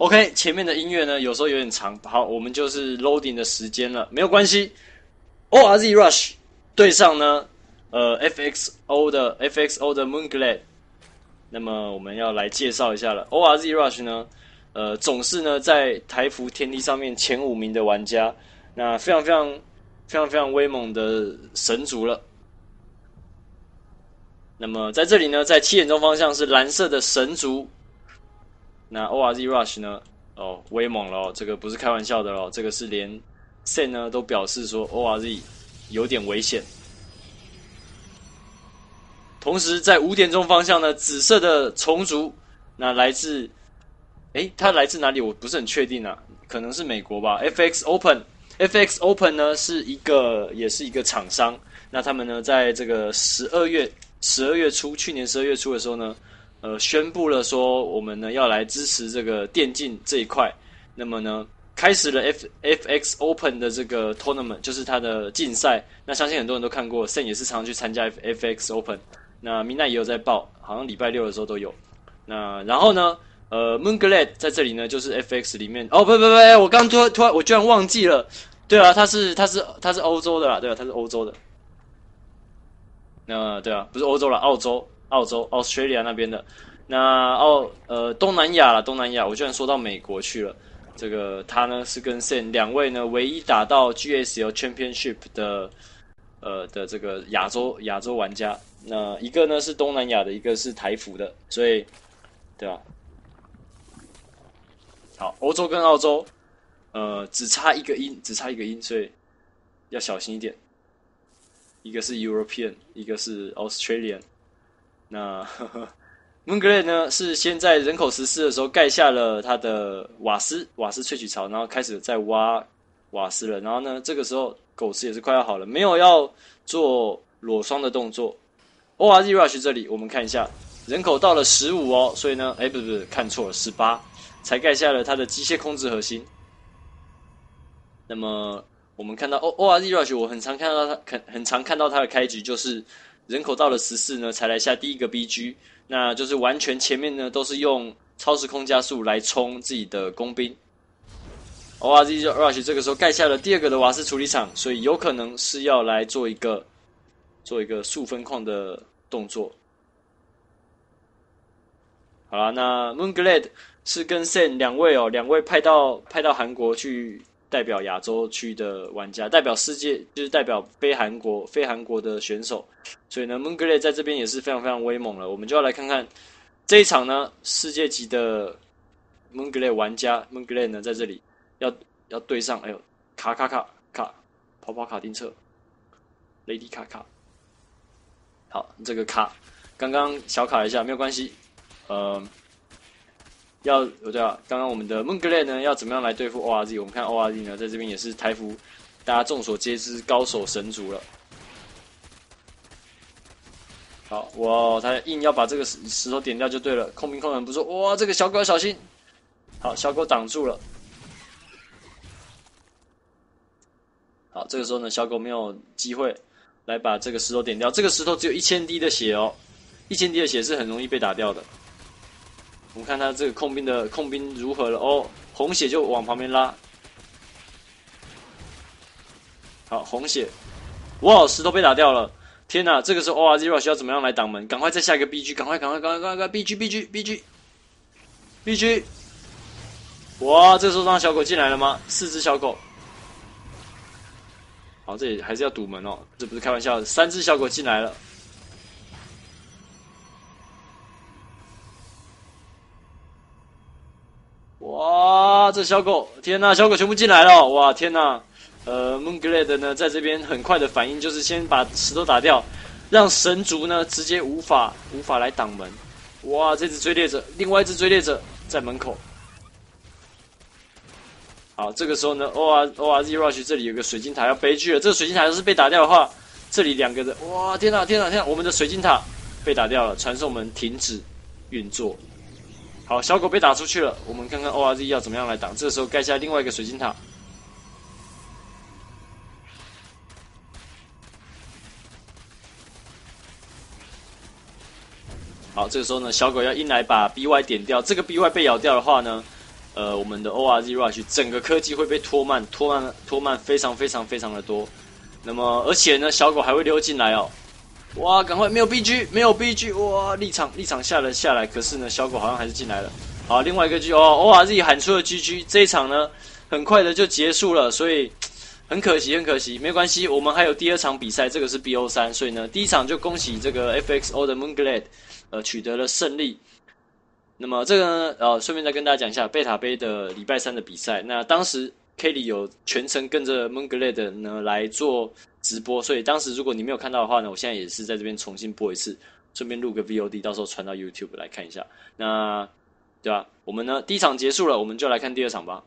OK，前面的音乐呢，有时候有点长。好，我们就是 loading 的时间了，没有关系。O R Z Rush 对上呢，呃，F X O 的 F X O 的 Moonglade。那么我们要来介绍一下了。O R Z Rush 呢，呃，总是呢在台服天梯上面前五名的玩家，那非常非常非常非常威猛的神族了。那么在这里呢，在七点钟方向是蓝色的神族。那 O R Z Rush 呢？哦，威猛了哦，这个不是开玩笑的喽，这个是连 Sen 呢都表示说 O R Z 有点危险。同时，在五点钟方向呢，紫色的虫族，那来自，诶，它来自哪里？我不是很确定啊，可能是美国吧。F X Open，F X Open 呢是一个，也是一个厂商，那他们呢在这个十二月十二月初，去年十二月初的时候呢。呃，宣布了说我们呢要来支持这个电竞这一块，那么呢，开始了 F F X Open 的这个 tournament，就是它的竞赛。那相信很多人都看过，Sen 也是常常去参加 F F X Open。那 n a 也有在报，好像礼拜六的时候都有。那然后呢，呃 m o o n l a d 在这里呢，就是 F X 里面哦，不不不，我刚突突然我居然忘记了。对啊，他是他是他是欧洲的啦，对啊，他是欧洲的。那对啊，不是欧洲啦，澳洲。澳洲、Australia 那边的，那澳呃东南亚了，东南亚。我居然说到美国去了。这个他呢是跟 Sam 两位呢唯一打到 GSL Championship 的，呃的这个亚洲亚洲玩家。那一个呢是东南亚的，一个是台服的。所以，对吧？好，欧洲跟澳洲，呃，只差一个音，只差一个音，所以要小心一点。一个是 European，一个是 Australian。那呵呵蒙格雷呢？是先在人口实施的时候盖下了他的瓦斯瓦斯萃取槽，然后开始在挖瓦斯了。然后呢，这个时候狗子也是快要好了，没有要做裸双的动作。O R Z Rush 这里，我们看一下人口到了十五哦，所以呢，哎，不不，看错了，十八才盖下了它的机械控制核心。那么我们看到 O O R Z Rush，我很常看到它，很很常看到它的开局就是。人口到了十四呢，才来下第一个 BG，那就是完全前面呢都是用超时空加速来冲自己的工兵。ORZ 就 rush，这个时候盖下了第二个的瓦斯处理厂，所以有可能是要来做一个做一个速分矿的动作。好了，那 Moonglade 是跟 Sam 两位哦，两位派到派到韩国去代表亚洲区的玩家，代表世界就是代表非韩国非韩国的选手。所以呢，蒙格雷在这边也是非常非常威猛了。我们就要来看看这一场呢，世界级的蒙格雷玩家蒙格雷呢，在这里要要对上，哎呦，卡卡卡卡，跑跑卡丁车，雷迪卡卡。好，这个卡刚刚小卡一下，没有关系。呃，要，对啊，刚刚我们的蒙格雷呢，要怎么样来对付 O R Z？我们看 O R Z 呢，在这边也是台服大家众所皆知高手神族了。好，哇！他硬要把这个石石头点掉就对了。控兵控人不说，哇！这个小狗小心。好，小狗挡住了。好，这个时候呢，小狗没有机会来把这个石头点掉。这个石头只有一千滴的血哦，一千滴的血是很容易被打掉的。我们看他这个控兵的控兵如何了哦，红血就往旁边拉。好，红血，哇！石头被打掉了。天呐，这个时候 O R Z 老需要怎么样来挡门？赶快再下一个 B G，赶快，赶快，赶快，赶快 B G，B G，B G，B G。哇，这个时候让小狗进来了吗？四只小狗。好，这里还是要堵门哦，这不是开玩笑的。三只小狗进来了。哇，这小狗！天呐，小狗全部进来了！哇，天呐！呃，Moonglade 呢，在这边很快的反应就是先把石头打掉，让神族呢直接无法无法来挡门。哇，这只追猎者，另外一只追猎者在门口。好，这个时候呢，O R O R Z Rush 这里有个水晶塔要悲剧了。这个水晶塔要是被打掉的话，这里两个人，哇，天哪，天哪，天哪，我们的水晶塔被打掉了，传送门停止运作。好，小狗被打出去了，我们看看 O R Z 要怎么样来挡。这个时候盖下另外一个水晶塔。好，这个时候呢，小狗要硬来把 B Y 点掉，这个 B Y 被咬掉的话呢，呃，我们的 O R Z Rush 整个科技会被拖慢，拖慢，拖慢非常非常非常的多。那么，而且呢，小狗还会溜进来哦。哇，赶快没有 B G，没有 B G，哇，立场立场下了下来，可是呢，小狗好像还是进来了。好，另外一个 G，哦，O R Z 喊出了 G G，这一场呢，很快的就结束了，所以。很可惜，很可惜，没关系，我们还有第二场比赛，这个是 BO 三，所以呢，第一场就恭喜这个 FXO 的 m o n g l a d 呃取得了胜利。那么这个呢，呃，顺便再跟大家讲一下贝塔杯的礼拜三的比赛。那当时 Kelly 有全程跟着 m o n g l a d 呢来做直播，所以当时如果你没有看到的话呢，我现在也是在这边重新播一次，顺便录个 VOD，到时候传到 YouTube 来看一下。那对吧？我们呢，第一场结束了，我们就来看第二场吧。